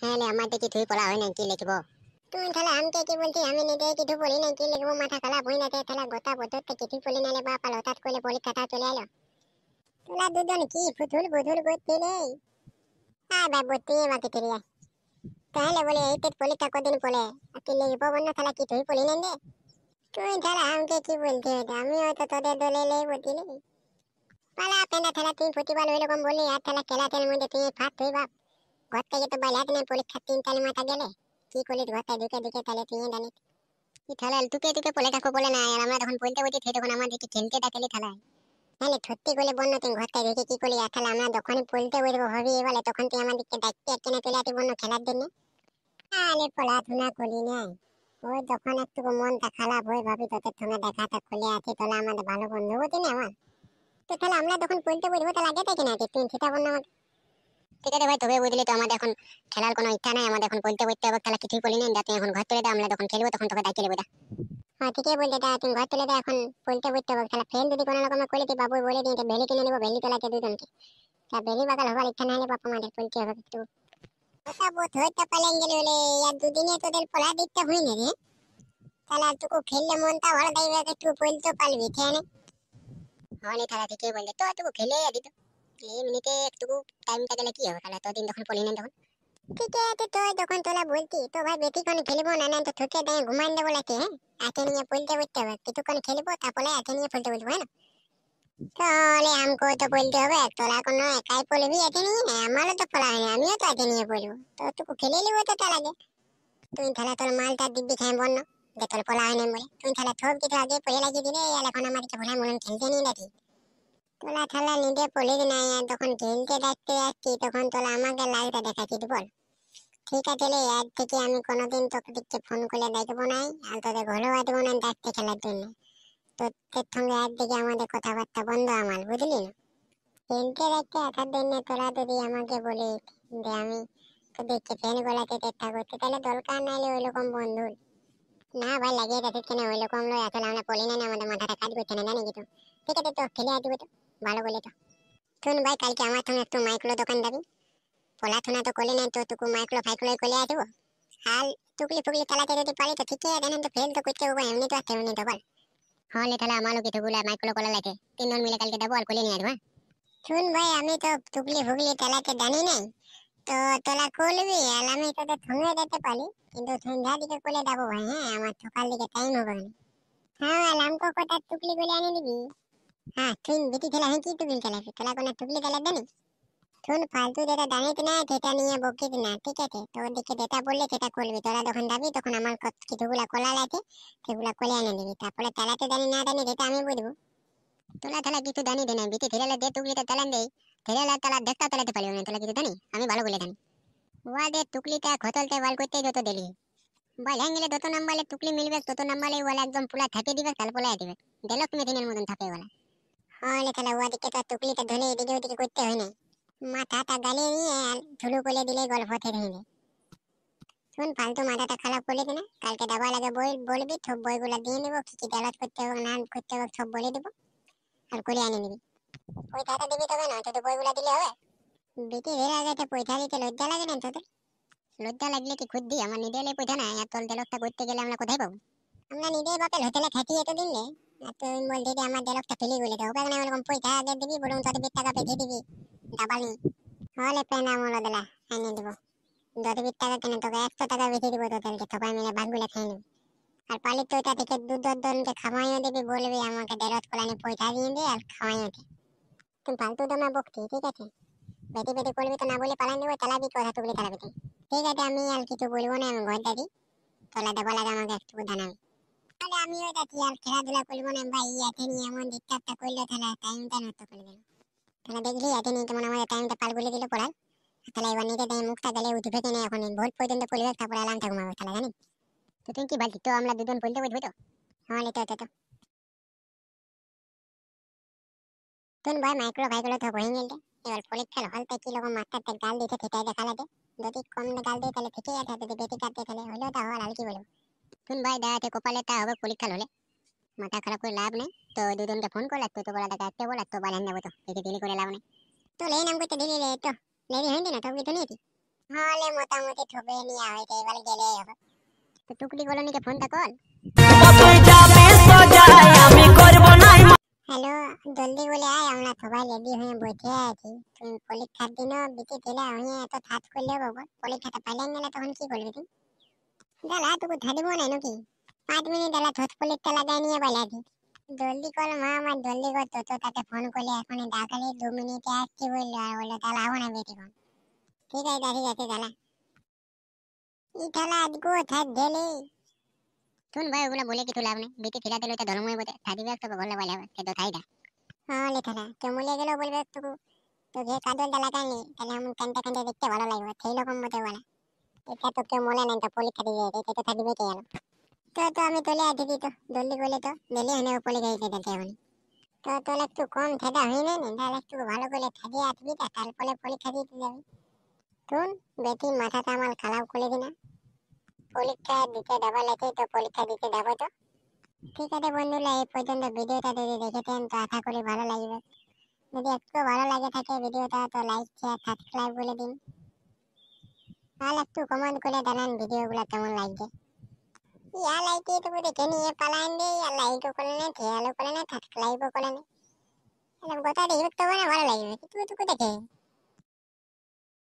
হ্যাঁ লে আমাকে কি বলতি আমি নিজে কিছু বলি না কি লিখবো মাথা খালা বই না তাহলে গোটা বদরতে কিছু বলি না লে কি ফুথুল বুধুল করতে কি তুই পড়ি না রে তুই আমাকে কি বলতে আমি হয়তো তোদের দলে লেই বলতি নেই পালা বলি আর তাহলে খেলাতের মধ্যে তুই ফাট তুই বাপ ঘটকে যেতে বাইলাক না পরীক্ষা তিন তালে মাথা গেলে কি করলি ঘরটা ঢুকে ঢুকে তাহলে তুই দানি কি থালাল তুকে তুকে পলে কাকু বলে না আর আমরা তখন বলতে বলতে তখন আমাদেরকে খেলতে ডাকালি থালাল তাহলে সত্যি বলে বন্য তুই ঘরটা ঢুকে কি করলি তাহলে আমরা যখন বলতে বলবো হবি বলে তখন তুই আমাদেরকে ডাকতে আর কেনে তুলে বন্য খেলার জন্য তাহলে পড়াশোনা করি নাই ওই যখন একটু মনটা খারাপ হয়ে ভাবি তোদের সঙ্গে দেখাটা খুলে আছে তাহলে আমাদের ভালো বন্ধু হতি না আমার তো তাহলে আমরা তখন বলতে বলবো তাহলে আগে থেকে না তুই সেটা বন্য আমাকে ঠিক আছে ভাই তবে বুঝলি তো আমাদের এখন খেলার কোনো ইচ্ছা নাই আমাদের এখন বলতে বলতে হবে খেলা কিছুই বলি নাই দা এখন ঘর তুলে দে আমরা যখন খেলবো তখন তোকে দায়িত্ব দেবো হ্যাঁ ঠিকই বলতে দা তুমি ঘর তুলে দে এখন বলতে বলতে হবে খেলা ফ্রেন্ড যদি কোনো রকম করে দিই বাবু বলে দিই ভেলি কিনে নেবো ভেলি তোলাকে দুজনকে তা ভেলি বাগাল হবার ইচ্ছা নাই বাপ আমাদের বলতে হবে একটু ওটা বোধ হইতে পালেন গেলে বলে দুদিনে তোদের পড়া দিতে হইনি রে তাহলে আর তুকু খেললে মনটা ভালো দেবে একটু বলতে পারবি খেয়ে নে হলে তারা ঠিকই বললে তো তুকু খেলে দিত এই মিনিটে একটুকু হ্যাঁ? হবে কারণ এতদিন যখন একাই পড়বি আতে নিয়ে না আমারও হয় আমিও তো আতে নিয়ে পড়বো তো তুকু খেলে নিবো তো তার আগে তুই তাহলে তোর খাই হ্যাঁ, বন্য যে তোর পড়া হয় না বলে তুই তাহলে থোপ কিছু আগে পড়ে লাগিয়ে দিলে এখন আমার কিছু ভুলে তোলা থালা নিতে পড়িস না তখন খেলতে দেখতে যাচ্ছি তখন তোলা আমাকে লাগতে দেখাচ্ছি বল ঠিক আছে রে আজ থেকে আমি কোনোদিন তোকে ফোন করে দেখবো নাই আর তোদের ঘরেও আসবো না দেখতে খেলার জন্য তোদের সঙ্গে আজ আমাদের কথাবার্তা বন্ধ আমার বুঝলি না খেলতে দেখতে আসার জন্য তোরা যদি আমাকে বলিস যে আমি তোদেরকে ফ্যান গোলাতে চেষ্টা করছি তাহলে দরকার নাইলে ওইরকম বন্ধুর না ভাই লাগিয়ে যাচ্ছিস কেন ওইরকম লয় আসলে আমরা পড়ি না আমাদের মাথাটা কাজ করছে না জানি কিছু ঠিক আছে তো খেলে আসবো তো ভালো বলে তো শুন ভাই কালকে আমার থানে একটু মাইক্রো দোকান যাবি পলা থানা তো কলে নাই তো তুকু মাইক্রো ফাইক্রো করে আসবো আর টুকলি ফুকলি চালাতে যদি পারি তো ঠিকই আছে তো ফেল তো করতে হবো এমনি তো আছে এমনি তো বল হলে হ্যাঁ তাহলে আমারও কিছু গুলা মাইক্রো কলা লাগে তিনজন মিলে কালকে দেবো আর কলে নিয়ে আসবো হ্যাঁ? শুন ভাই আমি তো টুকলি ফুকলি চালাতে জানি নাই তো তোলা করবি আর আমি তোদের থমে যেতে পারি কিন্তু সন্ধ্যার দিকে করে যাবো ভাই হ্যাঁ আমার সকাল দিকে টাইম হবে হ্যাঁ লামকো কটা টুকলি করে আনি দিবি हाँ थीन बेटी थेला है की टुकली थेला है थेला को ना टुकली थेला देनी थून फालतू देता दाने थे ना थेता नहीं है बोके थे ना ठीक है थे তোরা যখন যাবি তখন আমার কিছুগুলা কলা লাগে সেগুলা কলে এনে দিবি তারপরে তেলাতে দানি না দানি দেতা আমি বুঝবো তোলা থালা কিছু দানি দেনা বিটি থেলা দে টুকলিটা তেলান দেই থেলা তালা দেখতা তেলাতে পারবি না তোলা কিছু দানি আমি ভালো বলে দানি ওয়াদে টুকলিটা খতলতে বাল করতে যত দিলি বল হ্যাঙ্গিলে যত নাম্বালে টুকলি মিলবে তত নাম্বালে ওয়ালা একদম পুলা থাপিয়ে দিবে কাল পোলায় দিবে তুমি দিনের মতন থাকে বলা অলে খেলা ওদিকে তো টুকলিটা ধরে এদিকে ওদিকে করতে হয় না মাথাটা গালে নিয়ে ধুলো কোলে দিলে গল্প থেকে নিবে শুন ফালতু মাথাটা খারাপ করে না কালকে দাবা লাগে বই বলবি সব বইগুলো দিয়ে নেবো কি কি দেলাত করতে হবে না করতে হবে সব বলে দেবো আর করে আনে নিবি পয়সাটা দিবি তবে না তোদের বইগুলো দিলে হবে বিটি এর আগে তো পয়সা দিতে লজ্জা লাগে না তোদের লজ্জা লাগলে কি খুদ দি আমার নিজে পয়সা না এত লোকটা করতে গেলে আমরা কোথায় পাবো আমরা নিজের বাপের হোটেলে থাকি এত দিন পয়সা দিয়ে দে আর খাওয়াইও দে তুই ফালতু তোমার ঠিক আছে না বলে পালান দেবো চালাবি তুলে চালাবি ঠিক আছে আমি আর কিছু বলবো না আমি ঘর দাদি তোলা দেবো লাগে আমাকে একটু জানাবি তাহলে আমি ওইটা কি আর খেলাধুলা করবো না ভাই ইয়াতে নিয়ে এমন দিকটা করলো তাহলে টাইমটা নষ্ট করে দিল তাহলে দেখলি ইয়াতে নিয়ে কেমন আমাদের টাইমটা পার করে দিল পড়ার তাহলে এবার নিতে দেয় মুখটা গেলে উঠে ফেকে এখন ভোট পর্যন্ত পড়বে তারপরে আলামটা ঘুমাবে তাহলে জানি তো তুই কি বলছিস তো আমরা দুজন বলতে বুঝবি তো আমার এটা এটা তো তুন ভাই মাইক্রো ভাইগুলো তো বই নিলে এবার পরীক্ষার হল থেকে লোক মাস্টারতে গাল দিতে থেটাই দেখালাতে যদি কম গাল দিয়ে তাহলে থেকেই আর বেটি কাটতে তাহলে হলেও তা হল আর কি বলবো শুন ভাই দেখাতে কপালে তা হবে পরীক্ষা হলে মাথা খারাপ করে লাভ নেই তো দুজনকে ফোন করলে তো তো বলা দেখা একটা বলা তো বালেন যাবো তো একে দিলি করে লাভ নেই তো লেই নাম করতে দিলি রে তো লেরি হয়নি না টুকরি তো নিয়েছি হলে হ্যাঁ মোটামুটি ঠকে নিয়ে তো এবার গেলে হবে তো টুকরি গুলো নিকে ফোনটা কল হ্যালো জলদি বলে আয় আমরা সবাই রেডি হয়ে বসে আছি তুমি পরীক্ষার দিনও বিচে ছেলে আমি এত থাক করলে বাবা পরীক্ষাটা পাইলেন গেলে তখন কি করবি তুমি দালা তোকে ধরবো না নাকি পাঁচ মিনিট দালা থতপলির তেলা দেয় নিয়ে বলে দি জলদি কর মা আমার জলদি কর তো তো তাতে ফোন করলে এখন দাখালি দু মিনিটে আসছি বললো আর বললো তাহলে আবো না বেটি ফোন ঠিক আছে ঠিক আছে দালা ই থালা আজকে থাক গেলে শুন ভাই ওগুলো বলে কিছু লাভ নেই বেটি ফিরা দিল তা ধর্মই বোধে থাকি ব্যাগ তোকে বললে বলে সে তো থাই দা হ্যাঁ থালা তো মূলে গেলেও বলবে তোকে তো যে কাজল দালা কানি তাহলে আমি কানতে কানতে দেখতে ভালো লাগবে সেই রকম মতে বলা এটা তো কেউ মনে নাই তো পরীক্ষা দিয়ে এটা তো থাকবে কে গেল তো তো আমি তোলে আছি তো দলি গলে তো দলি হলে উপরে গিয়ে দিতে দেবো তো তোলে একটু কম থাকা হয় না তাহলে একটু ভালো করে থাকে আসবি তা তারপরে পরীক্ষা দিতে যাবি তুন বেটি মাথাটা আমার খারাপ করে দিনা পরীক্ষা দিতে দেওয়া লাগে তো পরীক্ষা দিতে দেবো তো ঠিক আছে বন্ধুরা এই পর্যন্ত ভিডিওটা যদি দেখেছেন তো আশা করি ভালো লাগবে যদি একটু ভালো লাগে থাকে ভিডিওটা তো লাইক শেয়ার সাবস্ক্রাইব করে দিন তাহলে একটু কমেন্ট করে জানান ভিডিওগুলো কেমন লাগছে ইয়া লাইকে তো দেখে নিয়ে পালাইন দে ইয়া লাইকও করে না খেয়ালও করে না থার্ড ক্লাইবও করে না গোটা দেখবে তো ভালো লাগবে কিন্তু দেখে